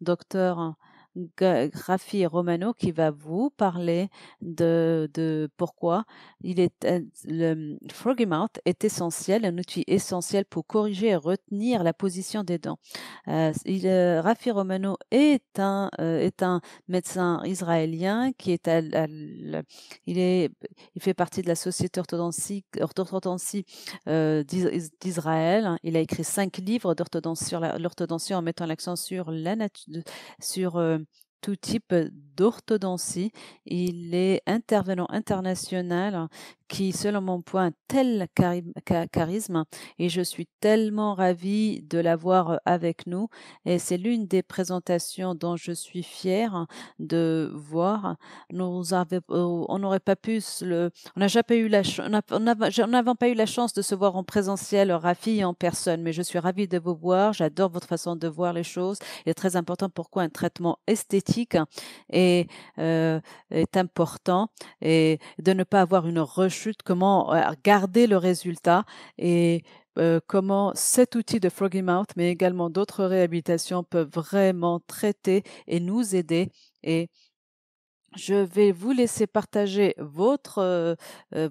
docteur Rafi Romano qui va vous parler de, de pourquoi il est, euh, le Froggy est essentiel, un outil essentiel pour corriger et retenir la position des dents. Euh, euh, Rafi Romano est un, est un médecin israélien qui est, à, il est, il fait partie de la société orthodontique, orthodontie d'Israël. Il a écrit cinq livres d'orthodontie sur l'orthodontie en mettant l'accent sur la nature, sur tout type euh, d'orthodontie. Il est intervenant international qui, selon mon point, a tel charisme et je suis tellement ravie de l'avoir euh, avec nous. Et c'est l'une des présentations dont je suis fière de voir. Euh, on n'aurait pas pu le, on n'a jamais eu la, on n'avons pas eu la chance de se voir en présentiel, euh, Rafi en personne, mais je suis ravie de vous voir. J'adore votre façon de voir les choses. Il est très important pourquoi un traitement esthétique et euh, est, important et de ne pas avoir une rechute, comment euh, garder le résultat et euh, comment cet outil de Froggy Mouth, mais également d'autres réhabilitations peuvent vraiment traiter et nous aider et je vais vous laisser partager votre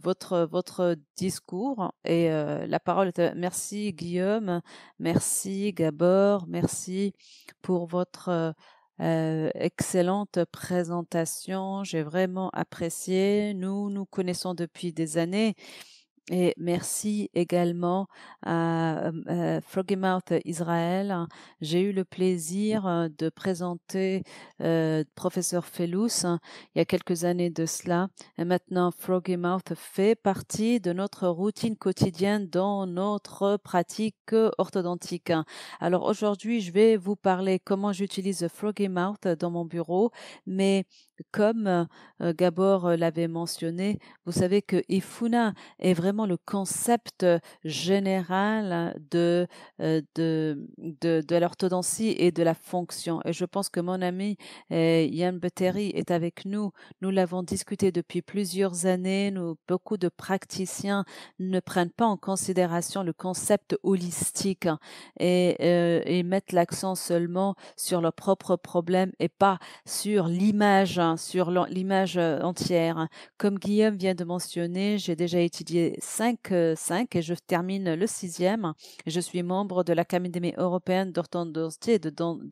votre votre discours et la parole est à... merci Guillaume, merci Gabor, merci pour votre euh, excellente présentation, j'ai vraiment apprécié. Nous nous connaissons depuis des années et merci également à euh, euh, Froggy Mouth Israël. J'ai eu le plaisir euh, de présenter professeur Felous hein, il y a quelques années de cela. Et maintenant, Froggy Mouth fait partie de notre routine quotidienne dans notre pratique orthodontique. Alors aujourd'hui, je vais vous parler comment j'utilise Froggy Mouth dans mon bureau, mais comme euh, Gabor euh, l'avait mentionné, vous savez que Ifuna est vraiment le concept euh, général hein, de, de, de, de l'orthodontie et de la fonction. Et je pense que mon ami Yann Beteri est avec nous. Nous l'avons discuté depuis plusieurs années. beaucoup de praticiens ne prennent pas en considération le concept holistique hein, et, et mettent l'accent seulement sur leurs propres problèmes et pas sur l'image ben, sur l'image euh, entière. Comme Guillaume vient de mentionner, j'ai déjà étudié 5, 5 euh, et je termine le sixième. Je suis membre de l'Académie européenne d'orthodontie et de,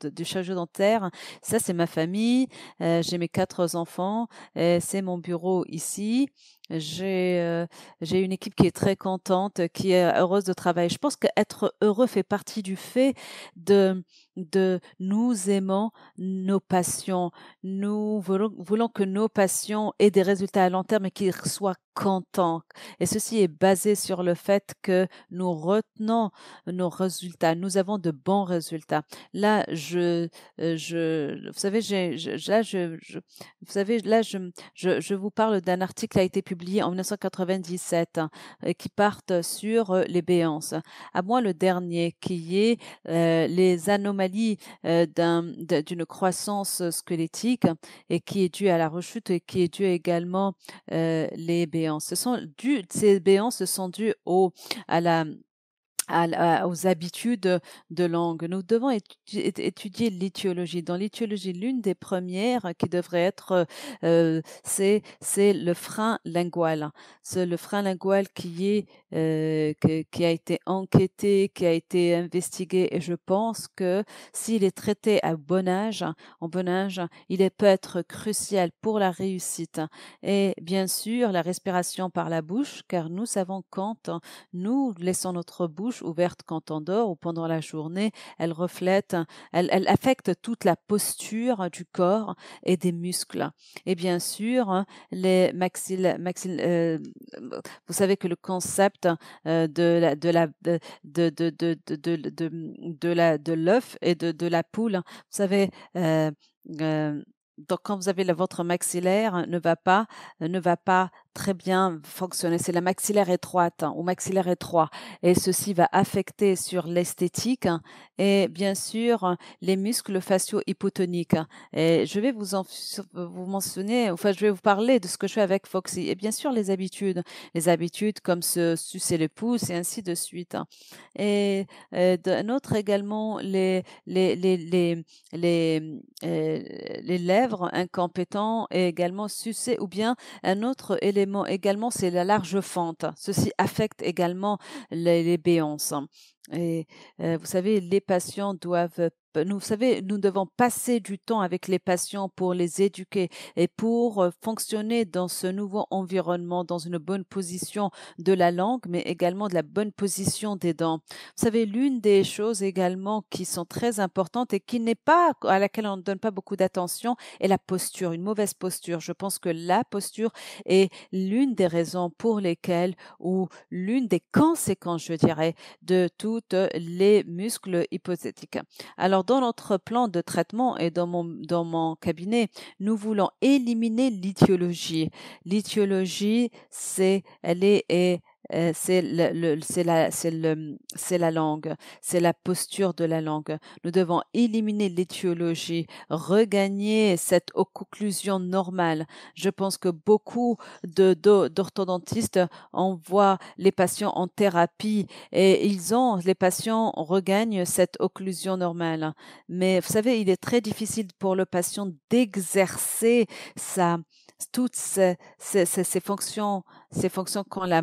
du chirurgien dentaire. Ça, c'est ma famille. Euh, j'ai mes quatre enfants. C'est mon bureau ici. J'ai euh, j'ai une équipe qui est très contente, qui est heureuse de travailler. Je pense qu'être heureux fait partie du fait de de nous aimons nos passions. Nous voulons, voulons que nos passions aient des résultats à long terme et qu'ils soient contents. Et ceci est basé sur le fait que nous retenons nos résultats. Nous avons de bons résultats. Là, je, euh, je, vous savez, là, je, vous savez, là, je, je, je vous parle d'un article qui a été publié publiés en 1997 euh, qui partent sur euh, les béances. À moins le dernier qui est euh, les anomalies d'une croissance squelettique et qui est due à la rechute et qui est due également euh, les béances. Ce sont ces béances sont dues au, à la aux habitudes de langue. Nous devons étudier l'étiologie. Dans l'étiologie, l'une des premières qui devrait être, euh, c'est le frein lingual. C'est le frein lingual qui est euh, qui a été enquêté, qui a été investigué, et je pense que s'il est traité à bon âge, en bon âge, il peut être crucial pour la réussite. Et bien sûr, la respiration par la bouche, car nous savons quand nous laissons notre bouche ouverte quand on dort ou pendant la journée, elle reflète, elle, affecte toute la posture du corps et des muscles. Et bien sûr, les maxilles, maxil euh, vous savez que le concept euh, de la de la de de de l'œuf et de la poule, vous savez. Euh, donc quand vous avez votre maxillaire ne va pas ne va pas très bien fonctionner, c'est la maxillaire étroite hein, ou maxillaire étroit. Et ceci va affecter sur l'esthétique hein, et bien sûr hein, les muscles faciaux hypotoniques. Et je vais vous, en, vous mentionner, enfin je vais vous parler de ce que je fais avec Foxy et bien sûr les habitudes, les habitudes comme se sucer les pouces et ainsi de suite. Et, euh, d'un autre également les, les, les, euh, lèvres incompétentes et également sucer ou bien un autre élément également, c'est la large fente. Ceci affecte également les béances. Et vous savez, les patients doivent, nous, vous savez, nous devons passer du temps avec les patients pour les éduquer et pour fonctionner dans ce nouveau environnement, dans une bonne position de la langue, mais également de la bonne position des dents. Vous savez, l'une des choses également qui sont très importantes et qui n'est pas, à laquelle on ne donne pas beaucoup d'attention, est la posture, une mauvaise posture. Je pense que la posture est l'une des raisons pour lesquelles, ou l'une des conséquences, je dirais, de tout les muscles hypothétiques. Alors dans notre plan de traitement et dans mon, dans mon cabinet, nous voulons éliminer l'étiologie. L'étiologie, c'est elle est euh, c'est le, le, la, le, la langue, c'est la posture de la langue. Nous devons éliminer l'étiologie, regagner cette occlusion normale. Je pense que beaucoup d'orthodontistes de, envoient les patients en thérapie et ils ont, les patients regagnent cette occlusion normale. Mais vous savez, il est très difficile pour le patient d'exercer sa, toutes ses ces, ces, fonctions ces fonctions quand la,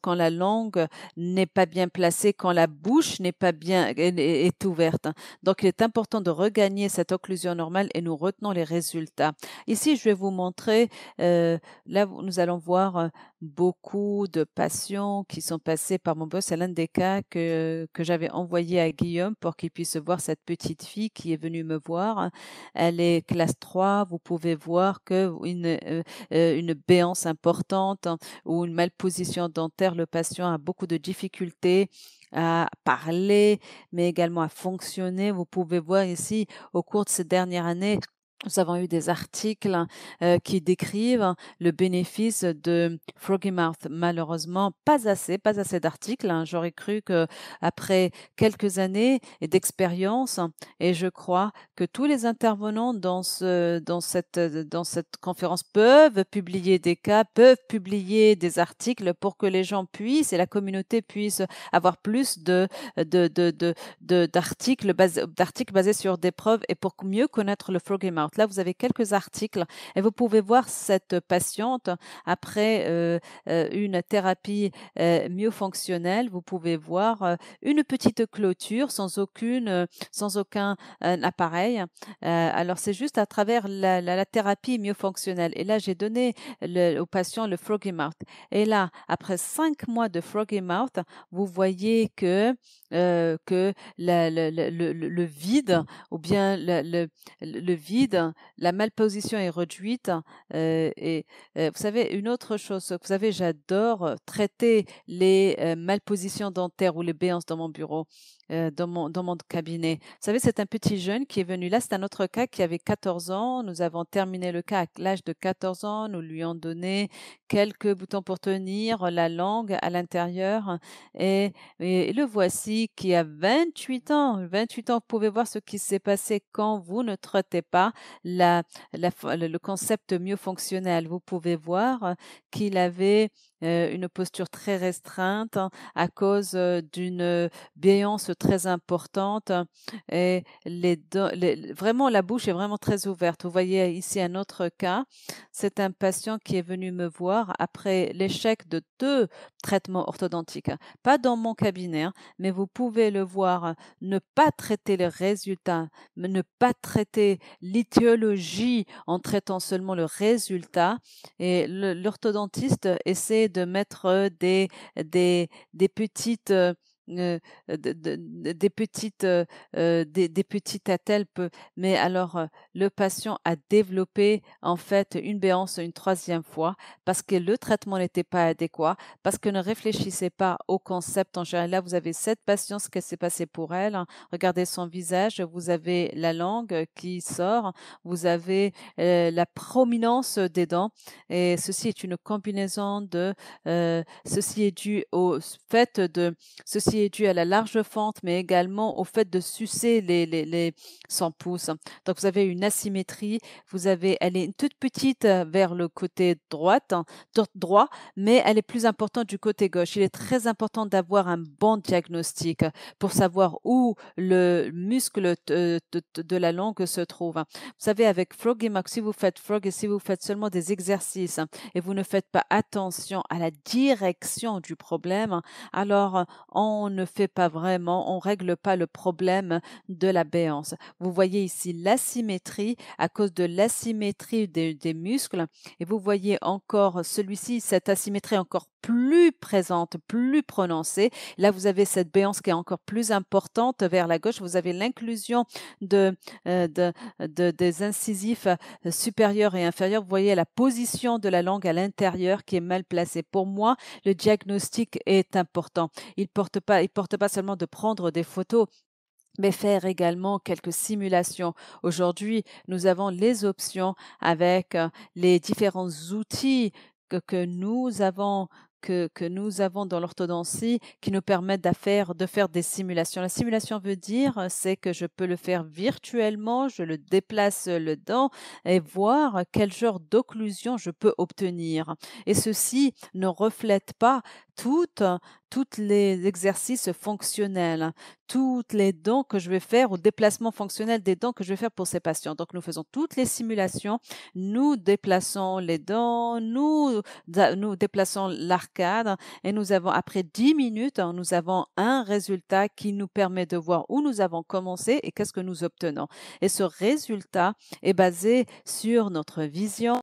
quand la langue n'est pas bien placée, quand la bouche n'est pas bien, est, ouverte. Hein. Donc, il est important de regagner cette occlusion normale et nous retenons les résultats. Ici, je vais vous montrer, euh, là, nous allons voir euh, beaucoup de patients qui sont passés par mon boss. C'est l'un des cas que, que j'avais envoyé à Guillaume pour qu'il puisse voir cette petite fille qui est venue me voir. Elle est classe 3. Vous pouvez voir que une, euh, euh, une béance importante hein ou une malposition dentaire, le patient a beaucoup de difficultés à parler, mais également à fonctionner. Vous pouvez voir ici, au cours de ces dernières années, nous avons eu des articles euh, qui décrivent le bénéfice de Froggy Mouth. Malheureusement, pas assez, pas assez d'articles. Hein. J'aurais cru que après quelques années d'expérience, et je crois que tous les intervenants dans ce, dans cette, dans cette conférence peuvent publier des cas, peuvent publier des articles pour que les gens puissent et la communauté puisse avoir plus de, de, de, de, d'articles basés, d'articles basés sur des preuves et pour mieux connaître le Froggy Mouth. Là, vous avez quelques articles et vous pouvez voir cette patiente après euh, euh, une thérapie mieux fonctionnelle. Vous pouvez voir euh, une petite clôture sans aucune, sans aucun appareil. alors, c'est juste à travers la, thérapie mieux fonctionnelle. Et là, j'ai donné au patient le Froggy Mouth. Et là, après cinq mois de Froggy Mouth, vous voyez que que le, le, vide ou bien le, vide la malposition est réduite. Euh, et euh, vous savez, une autre chose que vous savez, j'adore euh, traiter les malpositions dentaires ou les béances dans mon bureau. Euh, dans, mon, dans mon cabinet. Vous savez, c'est un petit jeune qui est venu là, c'est un autre cas qui avait 14 ans. Nous avons terminé le cas à l'âge de 14 ans. Nous lui avons donné quelques boutons pour tenir la langue à l'intérieur. Et, et le voici qui a 28 ans. 28 ans, vous pouvez voir ce qui s'est passé quand vous ne traitez pas la, la, le concept mieux fonctionnel. Vous pouvez voir qu'il avait euh, une posture très restreinte hein, à cause euh, d'une euh, béance très importante hein, et les, vraiment la bouche est vraiment très ouverte. Vous voyez ici un autre cas. C'est un patient qui est venu me voir après l'échec de deux traitements orthodontiques. Hein. Pas dans mon cabinet, mais vous pouvez le voir ne pas traiter les résultats, ne pas traiter l'idéologie en traitant seulement le résultat. Et l'orthodontiste essaie de mettre des, des, petites euh, euh, des petites euh, des, petites mais alors le patient a développé en fait une béance une troisième fois parce que le traitement n'était pas adéquat parce que ne réfléchissait pas au concept en général là vous avez cette patiente ce qui s'est passé pour elle hein. regardez son visage vous avez la langue qui sort vous avez la prominence des dents et ceci est une combinaison de ceci est dû au fait de ceci est à la large fente, mais également au fait de sucer les, les, les 100 pouces. Donc vous avez une asymétrie, vous avez, elle est toute petite euh, vers le côté droite, hein, droit, mais elle est plus importante du côté gauche. Il est très important d'avoir un bon diagnostic pour savoir où le muscle de, la langue se trouve. Vous savez, avec Froggy Mark, si vous faites Froggy, et si vous faites seulement des exercices et vous ne faites pas attention à la direction du problème, alors on on ne fait pas vraiment, on règle pas le problème de la béance. Vous voyez ici l'asymétrie à cause de l'asymétrie des, muscles et vous voyez encore celui-ci, cette asymétrie encore plus présente, plus prononcée. Là, vous avez cette béance qui est encore plus importante vers la gauche. Vous avez l'inclusion de, euh, des incisifs euh, supérieurs et inférieurs. Vous voyez la position de la langue à l'intérieur qui est mal placée. Pour moi, le diagnostic est important. Il porte pas, il porte pas seulement de prendre des photos mais faire également quelques simulations. Aujourd'hui, nous avons les options avec euh, les différents outils que nous avons que, nous avons dans l'orthodontie qui nous permettent de faire, de faire des simulations. La simulation veut dire, euh, c'est que je peux le faire virtuellement, je le déplace euh, le dent et voir quel genre d'occlusion je peux obtenir. Et ceci ne reflète pas toute tous les exercices fonctionnels, hein. toutes les dents que je vais faire ou déplacement fonctionnel des dents que je vais faire pour ces patients. Donc, nous faisons toutes les simulations, nous déplaçons les dents, nous, nous déplaçons l'arcade et nous avons, après 10 minutes, hein, nous avons un résultat qui nous permet de voir où nous avons commencé et qu'est-ce que nous obtenons. Et ce résultat est basé sur notre vision,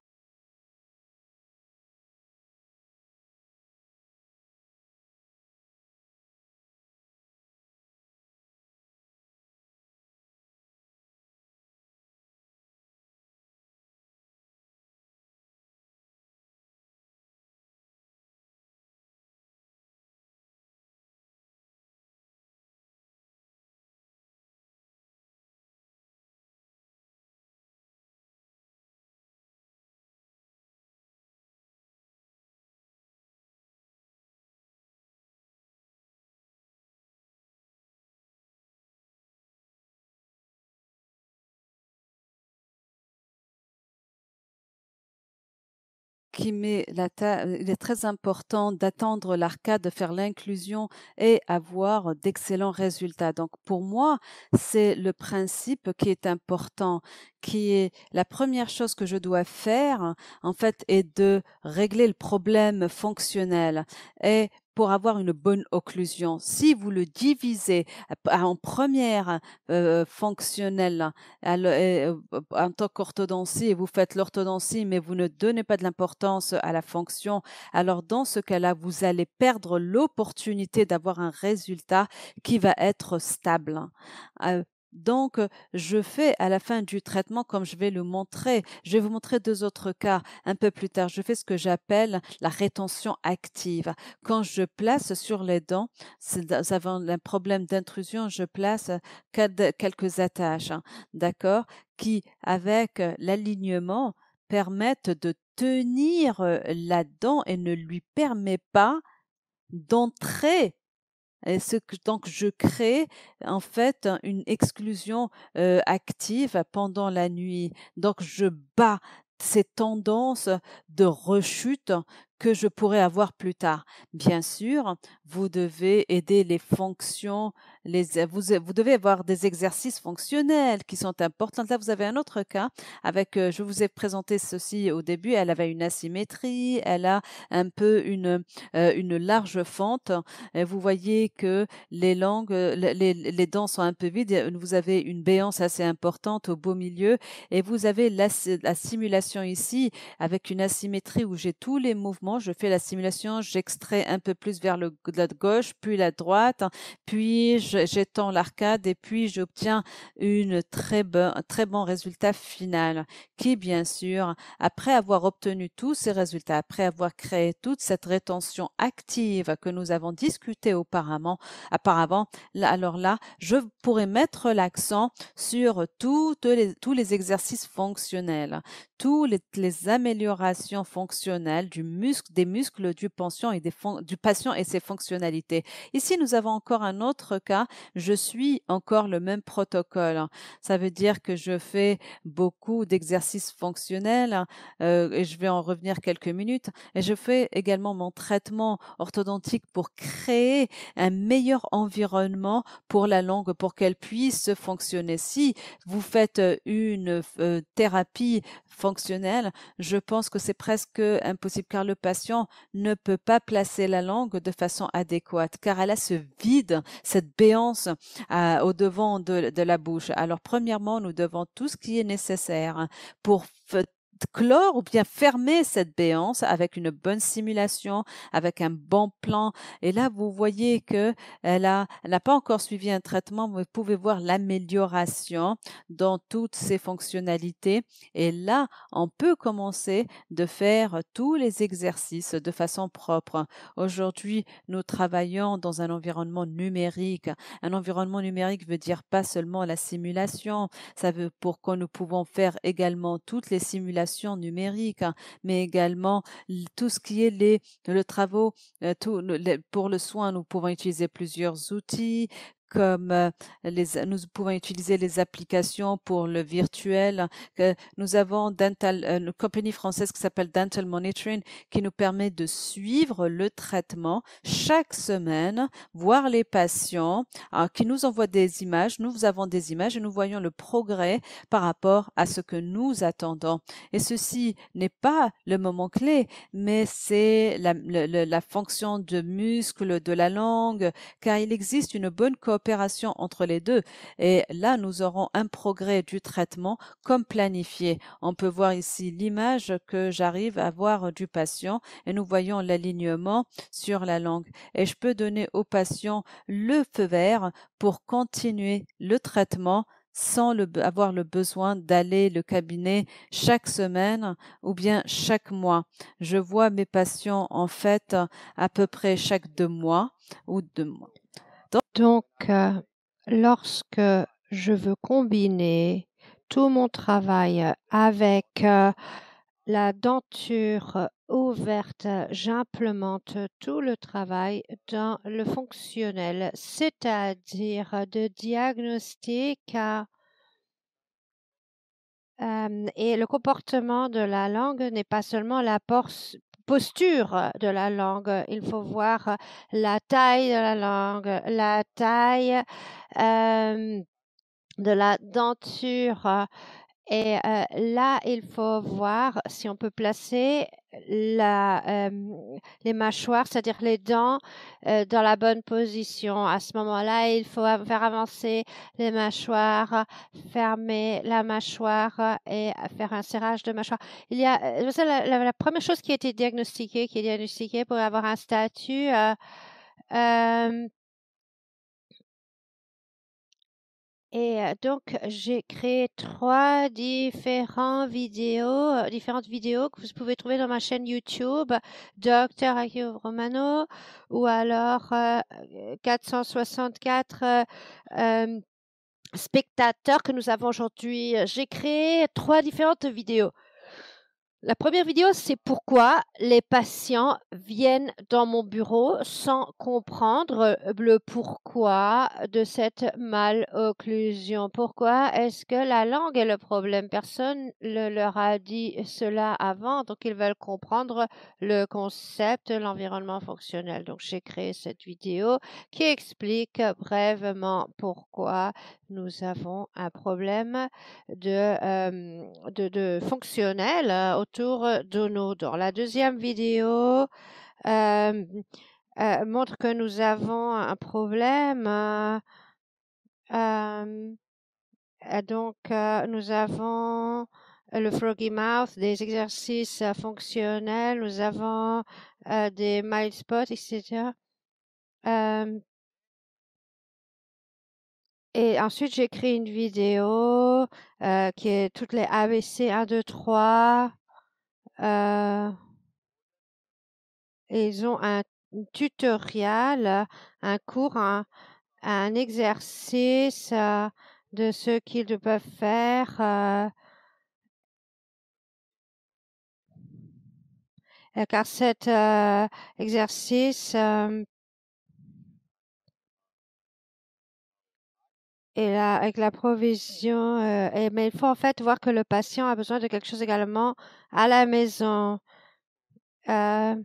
la il est très important d'attendre l'arcade, de faire l'inclusion et avoir d'excellents résultats. Donc pour moi, c'est le principe qui est important, qui est la première chose que je dois faire, en fait, est de régler le problème fonctionnel. Et pour avoir une bonne occlusion. Si vous le divisez euh, en première euh, fonctionnelle euh, en tant qu'orthodontie vous faites l'orthodontie, mais vous ne donnez pas de l'importance à la fonction, alors dans ce cas-là, vous allez perdre l'opportunité d'avoir un résultat qui va être stable. Donc, je fais à la fin du traitement comme je vais le montrer. Je vais vous montrer deux autres cas un peu plus tard. Je fais ce que j'appelle la rétention active. Quand je place sur les dents, nous avons un problème d'intrusion, je place quelques attaches, hein, d'accord, qui, avec l'alignement, permettent de tenir la dent et ne lui permet pas d'entrer ce que, donc je crée en fait une exclusion active pendant la nuit. Donc je bats ces tendances de rechute que je pourrais avoir plus tard. Bien sûr, vous devez aider les fonctions, les, e, vous, e, vous devez avoir des exercices fonctionnels qui sont importants. Là, vous avez un autre cas avec, euh, je vous ai présenté ceci au début, elle avait une asymétrie, elle a un peu une, euh, une large fente. vous voyez que les langues, les, dents sont un peu vides, vous avez une béance assez importante au beau milieu et vous avez la simulation ici avec une asymétrie où j'ai tous les mouvements je fais la simulation, j'extrais un peu plus vers le, la gauche, puis la droite, hein. puis j'étends l'arcade et puis j'obtiens une très un très bon résultat final qui, bien sûr, après avoir obtenu tous ces résultats, après avoir créé toute cette rétention active que nous avons discuté auparavant, alors là, je pourrais mettre l'accent sur tous les exercices fonctionnels, toutes les améliorations fonctionnelles du muscle, des muscles du patient et des du patient et ses fonctionnalités. Ici, nous avons encore un autre cas. Je suis encore le même protocole. Ça veut dire que je fais beaucoup d'exercices fonctionnels euh, et je vais en revenir quelques minutes. Et je fais également mon traitement orthodontique pour créer un meilleur environnement pour la langue, pour qu'elle puisse fonctionner. Si vous faites une euh, thérapie je pense que c'est presque impossible car le patient ne peut pas placer la langue de façon adéquate car elle a ce vide, cette béance euh, au devant de, de la bouche. Alors premièrement, nous devons tout ce qui est nécessaire pour clore ou bien fermer cette béance avec une bonne simulation, avec un bon plan. Et là, vous voyez que elle a, n'a pas encore suivi un traitement. Vous pouvez voir l'amélioration dans toutes ses fonctionnalités. Et là, on peut commencer de faire tous les exercices de façon propre. Aujourd'hui, nous travaillons dans un environnement numérique. Un environnement numérique veut dire pas seulement la simulation. Ça veut pour que nous pouvons faire également toutes les simulations numérique, hein, mais également tout ce qui est les le travaux euh, pour le soin. Nous pouvons utiliser plusieurs outils, comme euh, les, nous pouvons utiliser les applications pour le virtuel. Nous avons dental, euh, une compagnie française qui s'appelle Dental Monitoring qui nous permet de suivre le traitement chaque semaine, voir les patients hein, qui nous envoient des images. Nous avons des images et nous voyons le progrès par rapport à ce que nous attendons. Et ceci n'est pas le moment clé, mais c'est la, la, la fonction de muscle de la langue, car il existe une bonne coopération opération entre les deux. Et là, nous aurons un progrès du traitement comme planifié. On peut voir ici l'image que j'arrive à voir du patient et nous voyons l'alignement sur la langue. Et je peux donner au patient le feu vert pour continuer le traitement sans le, avoir le besoin d'aller le cabinet chaque semaine ou bien chaque mois. Je vois mes patients en fait à peu près chaque deux mois ou deux mois. Donc, euh, lorsque je veux combiner tout mon travail euh, avec euh, la denture ouverte, j'implémente tout le travail dans le fonctionnel, c'est-à-dire de diagnostic et le comportement de la langue n'est pas seulement la porte posture de la langue. Il faut voir euh, la taille de la langue, la taille de la denture, et là, il faut voir si on peut placer la, les mâchoires, c'est-à-dire les dents, dans la bonne position. À ce moment-là, il faut faire avancer les mâchoires, fermer la mâchoire et faire un serrage de mâchoire. Il y a, la, la, première chose qui a été diagnostiquée, qui est diagnostiquée pour avoir un statut Et donc, j'ai créé trois différents vidéos, différentes vidéos que vous pouvez trouver dans ma chaîne YouTube, Dr. Akio Romano, ou alors 464 spectateurs que nous avons aujourd'hui. J'ai créé trois différentes vidéos. La première vidéo, c'est pourquoi les patients viennent dans mon bureau sans comprendre le pourquoi de cette malocclusion. Pourquoi est-ce que la langue est le problème Personne ne leur a dit cela avant, donc ils veulent comprendre le concept, l'environnement fonctionnel. Donc j'ai créé cette vidéo qui explique brièvement pourquoi nous avons un problème de, euh, de fonctionnel euh, tour de nos Dans la deuxième vidéo, euh, euh, montre que nous avons un problème. Euh, donc, nous avons le froggy mouth, des exercices fonctionnels, nous avons des mild spots, etc. Et ensuite, j'écris une vidéo qui est toutes les ABC 1, 2, 3. Euh, ils ont un tutoriel, un cours, un, exercice euh, de ce qu'ils peuvent faire. Euh. car cet exercice et avec la provision. Euh, mais il faut en fait voir que le patient a besoin de quelque chose également à la maison. Euh,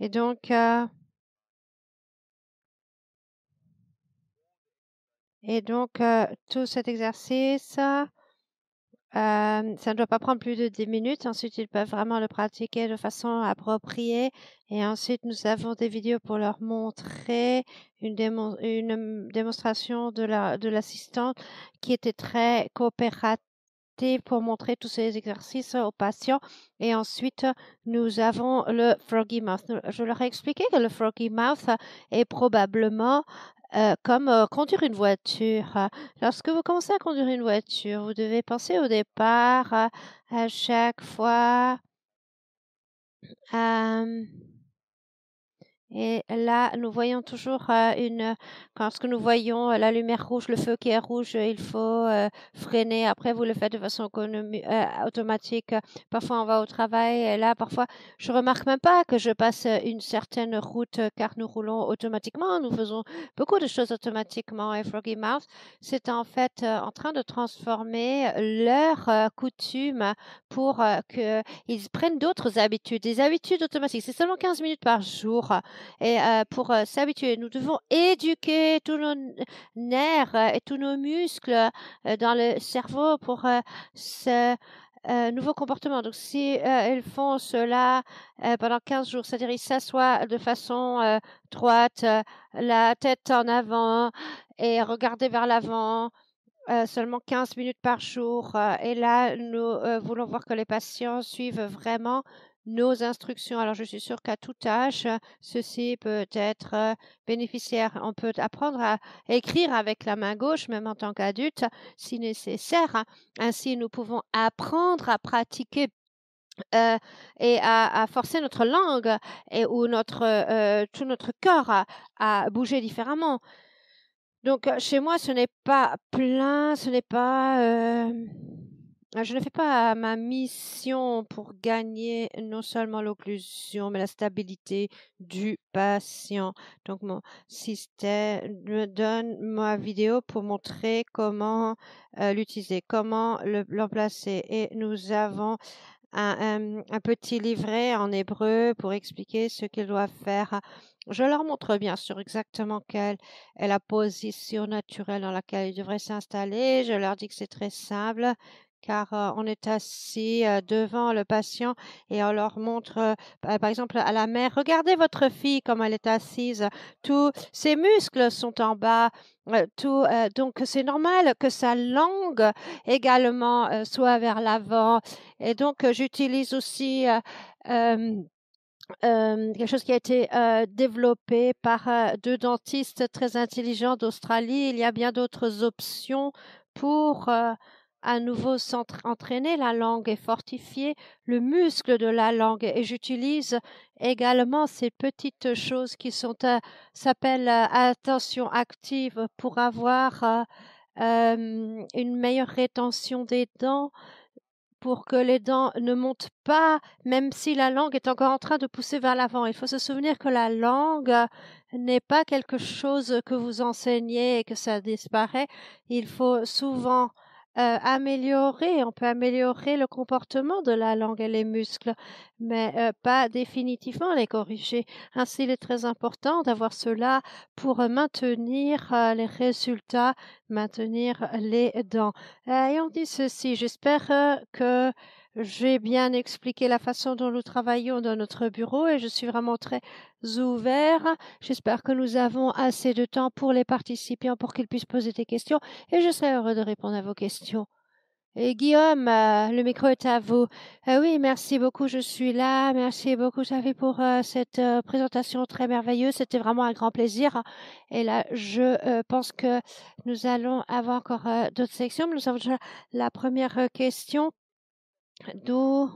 et donc, euh, et donc tout cet exercice. Euh, ça ne doit pas prendre plus de 10 minutes. Ensuite, ils peuvent vraiment le pratiquer de façon appropriée. Et ensuite, nous avons des vidéos pour leur montrer une, démonstration de l'assistante la, de qui était très coopérative pour montrer tous ces exercices aux patients. Et ensuite, nous avons le Froggy Mouth. Je leur ai expliqué que le Froggy Mouth est probablement euh, comme euh, conduire une voiture. Lorsque vous commencez à conduire une voiture, vous devez penser au départ euh, à chaque fois. Et là, nous voyons toujours euh, une, quand ce que nous voyons, euh, la lumière rouge, le feu qui est rouge, il faut euh, freiner. Après, vous le faites de façon automatique. Parfois, on va au travail. Et là, parfois, je remarque même pas que je passe une certaine route car nous roulons automatiquement. Nous faisons beaucoup de choses automatiquement. Et Froggy Mouth, c'est en fait en train de transformer leur coutume pour qu'ils prennent d'autres habitudes, des habitudes automatiques. C'est seulement 15 minutes par jour et euh, pour euh, s'habituer. Nous devons éduquer tous nos nerfs euh, et tous nos muscles dans le cerveau pour ce nouveau comportement. Donc, si elles font cela pendant 15 jours, c'est-à-dire ils s'assoient de façon droite, la tête en avant et regarder vers l'avant, seulement 15 minutes par jour. et là, nous voulons voir que les patients suivent vraiment nos instructions. Alors, je suis sûre qu'à tout âge, ceci peut être euh, bénéficiaire. On peut apprendre à écrire avec la main gauche, même en tant qu'adulte, si nécessaire. Ainsi, nous pouvons apprendre à pratiquer euh, et à, forcer notre langue et ou notre euh, tout notre corps à, bouger différemment. Donc chez moi, ce n'est pas plein, ce n'est pas ah, je ne fais pas ah, ma mission pour gagner non seulement l'occlusion, mais la stabilité du patient. Donc mon système me donne ma vidéo pour montrer comment euh, l'utiliser, comment l'emplacer. Le, Et nous avons un, petit livret en hébreu pour expliquer ce qu'il doit faire. Je leur montre bien sûr exactement quelle est la position naturelle dans laquelle ils devraient s'installer. Je leur dis que c'est très simple car on est assis devant le patient et on leur montre, par exemple, à la mère, regardez votre fille comme elle est assise, tous ses muscles sont en bas, tout, donc c'est normal que sa langue également soit vers l'avant. Et donc j'utilise aussi quelque chose qui a été développé par deux dentistes très intelligents d'Australie. Il y a bien d'autres options pour à nouveau entraîner la langue et fortifier le muscle de la langue. Et j'utilise également ces petites choses qui sont euh, s'appellent euh, attention active pour avoir euh, une meilleure rétention des dents pour que les dents ne montent pas, même si la langue est encore en train de pousser vers l'avant. Il faut se souvenir que la langue n'est pas quelque chose que vous enseignez et que ça disparaît. Il faut souvent euh, améliorer, on peut améliorer le comportement de la langue et les muscles, mais, euh, pas définitivement les corriger. Ainsi, il est très important d'avoir cela pour, euh, maintenir, les résultats, maintenir les dents. et on dit ceci: «J'espère, que j'ai bien expliqué la façon dont nous travaillons dans notre bureau et je suis vraiment très ouvert. J'espère que nous avons assez de temps pour les participants pour qu'ils puissent poser des questions et je serai heureux de répondre à vos questions. Et Guillaume, euh, le micro est à vous. Euh, oui, merci beaucoup, je suis là. Merci beaucoup, Xavier, pour euh, cette présentation très merveilleuse. C'était vraiment un grand plaisir. Et là, je pense que nous allons avoir encore d'autres sections. Nous avons déjà la première question d'où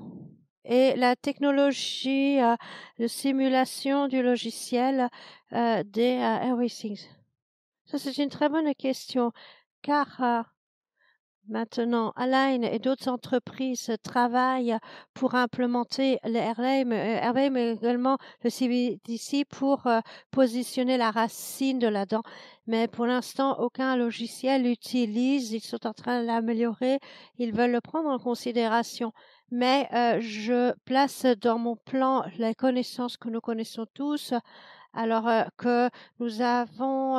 est la technologie euh, de simulation du logiciel euh, des euh, Everything Ça, c'est une très bonne question, car Maintenant, Align et d'autres entreprises travaillent pour implémenter le euh, mais également le CBDC pour euh, positionner la racine de la dent. Mais pour l'instant, aucun logiciel l'utilise. Ils sont en train de l'améliorer. Ils veulent le prendre en considération mais euh, je place dans mon plan les connaissances que nous connaissons tous, alors que nous avons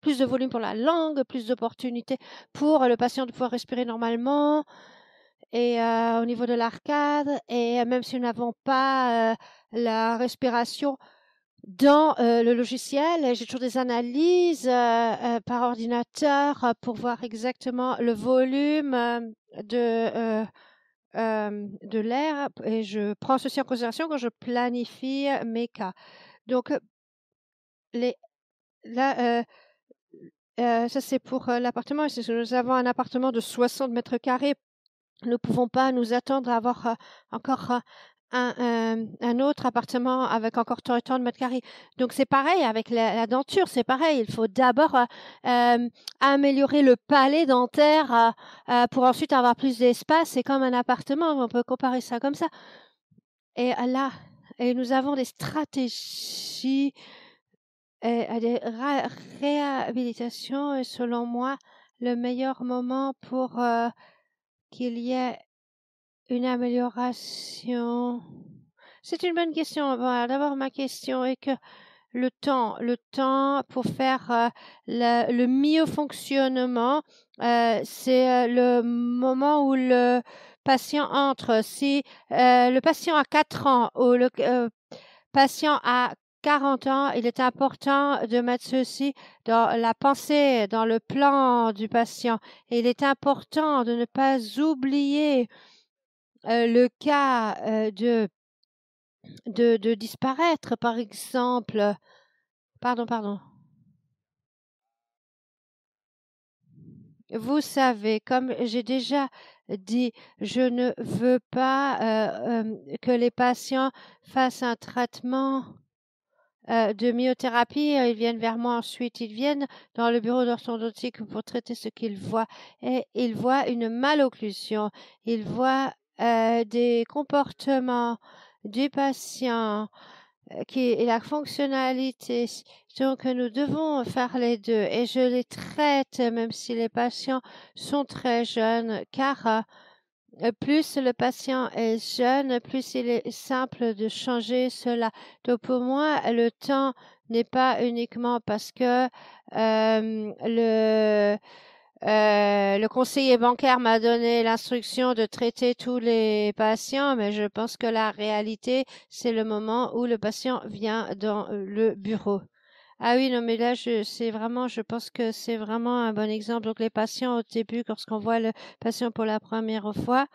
plus de volume pour la langue, plus d'opportunités pour le patient de pouvoir respirer normalement et au niveau de l'arcade. Et même si nous n'avons pas la respiration dans le logiciel, j'ai toujours des analyses par ordinateur pour voir exactement le volume de de l'air et je prends ceci en considération quand je planifie mes cas. Donc les Là, euh, ça c'est pour l'appartement. Nous avons un appartement de 60 mètres carrés. Nous ne pouvons pas nous attendre à avoir encore un, un, autre appartement avec encore tant de mètres carrés. Donc c'est pareil avec la, denture, c'est pareil. Il faut d'abord améliorer le palais dentaire pour ensuite avoir plus d'espace. C'est comme un appartement, on peut comparer ça comme ça. Et là, et nous avons des stratégies à euh, des réhabilitation est euh, selon moi le meilleur moment pour euh, qu'il y ait une amélioration. C'est une bonne question. d'abord ma question est que le temps, le temps pour faire le, le, mieux fonctionnement, c'est le moment où le patient entre. Si le patient a 4 ans ou le patient a 40 ans, il est important de mettre ceci dans la pensée, dans le plan du patient. Et il est important de ne pas oublier euh, le cas euh, de, de, disparaître, par exemple. Pardon, pardon. Vous savez, comme j'ai déjà dit, je ne veux pas euh, que les patients fassent un traitement euh, de myothérapie, euh, ils viennent vers moi ensuite, ils viennent dans le bureau d'orthodontique pour traiter ce qu'ils voient. Et ils voient une malocclusion, ils voient euh, des comportements du patient qui est la fonctionnalité. Donc nous devons faire les deux et je les traite même si les patients sont très jeunes car euh, plus le patient est jeune, plus il est simple de changer cela. Donc pour moi, le temps n'est pas uniquement parce que le conseiller bancaire m'a donné l'instruction de traiter tous les patients, mais je pense que la réalité, c'est le moment où le patient vient dans le bureau. Ah oui, non, mais là, je, c'est vraiment, je pense que c'est vraiment un bon exemple. Donc, les patients, au début, lorsqu'on voit le patient pour la première fois,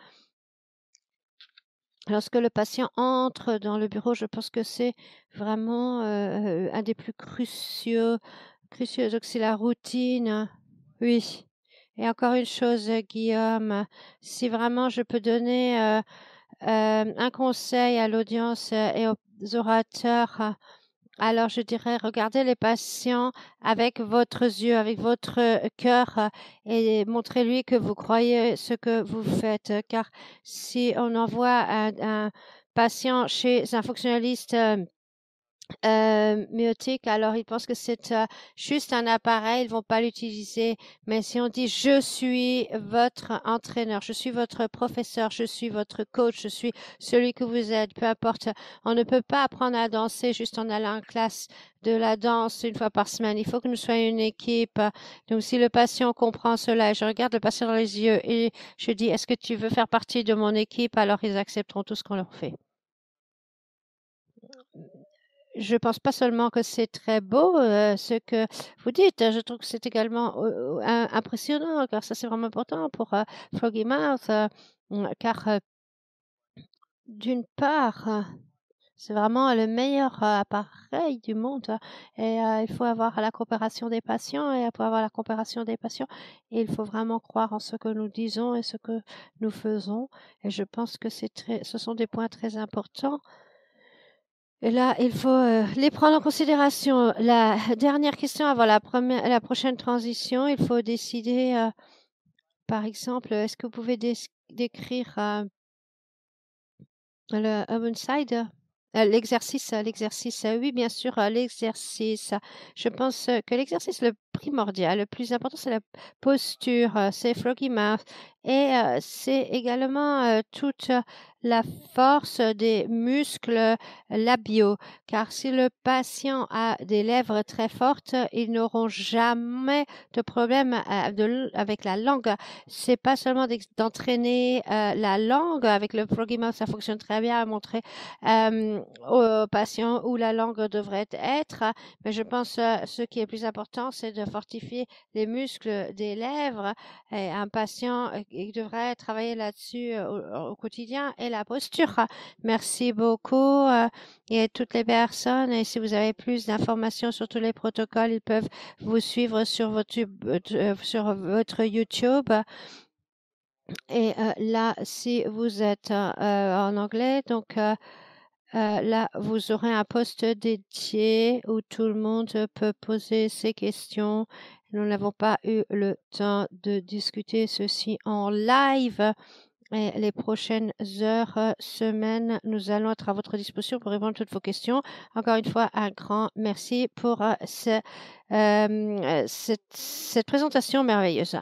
lorsque le patient entre dans le bureau, je pense que c'est vraiment euh, un des plus cruciaux. cruciaux. Donc, c'est la routine. Oui. Et encore une chose, Guillaume, si vraiment je peux donner euh, euh, un conseil à l'audience et aux orateurs, alors, je dirais, regardez les patients avec votre yeux, avec votre euh, cœur euh, et montrez-lui que vous croyez ce que vous faites. Car si on envoie un, un patient chez un fonctionnaliste euh, euh, alors ils pensent que c'est juste un appareil, ils vont pas l'utiliser. Mais si on dit je suis votre entraîneur, je suis votre professeur, je suis votre coach, je suis celui que vous êtes, peu importe. On ne peut pas apprendre à danser juste en allant en classe de la danse une fois par semaine. Il faut que nous soyons une équipe. Donc si le patient comprend cela, je regarde le patient dans les yeux et je dis est-ce que tu veux faire partie de mon équipe, alors ils accepteront tout ce qu'on leur fait je pense pas seulement que c'est très beau euh, ce que vous dites, hein, je trouve que c'est également impressionnant, car ça c'est vraiment important pour Froggy Mouth, euh, mmh, car d'une part, euh, c'est vraiment le meilleur appareil du monde hein, et il faut avoir la coopération des patients et pour avoir la coopération des patients, il faut vraiment croire en ce que nous disons et ce que nous faisons et je pense que c'est très, ce sont des points très importants là, il faut euh, les prendre en considération. La dernière question avant la, première, prochaine transition, il faut décider, euh, par exemple, est-ce que vous pouvez décrire euh, le side L'exercice, l'exercice, oui, bien sûr, l'exercice. Je pense que l'exercice le primordial. Le plus important, c'est la posture, c'est mmh. Froggy Mouth et c'est également toute la force des muscles labiaux. Car si le patient a des lèvres très fortes, ils n'auront jamais de problème avec la langue. C'est pas seulement d'entraîner la langue. Avec le Froggy Mouth, ça fonctionne très bien à montrer aux patients où la langue devrait être. Mais je pense que ce qui est plus important, c'est de fortifier les muscles des lèvres. Et un patient euh, devrait travailler là-dessus euh, au, quotidien et la posture. Merci beaucoup euh, et toutes les personnes. Et si vous avez plus d'informations sur tous les protocoles, ils peuvent vous suivre sur votre, sur votre YouTube. Et là, si vous êtes en anglais, donc euh, là, vous aurez un poste dédié où tout le monde peut poser ses questions. Nous n'avons pas eu le temps de discuter ceci en live. Et les prochaines heures, euh, semaines, nous allons être à votre disposition pour répondre à toutes vos questions. Encore une fois, un grand merci pour euh, cette, cette présentation merveilleuse.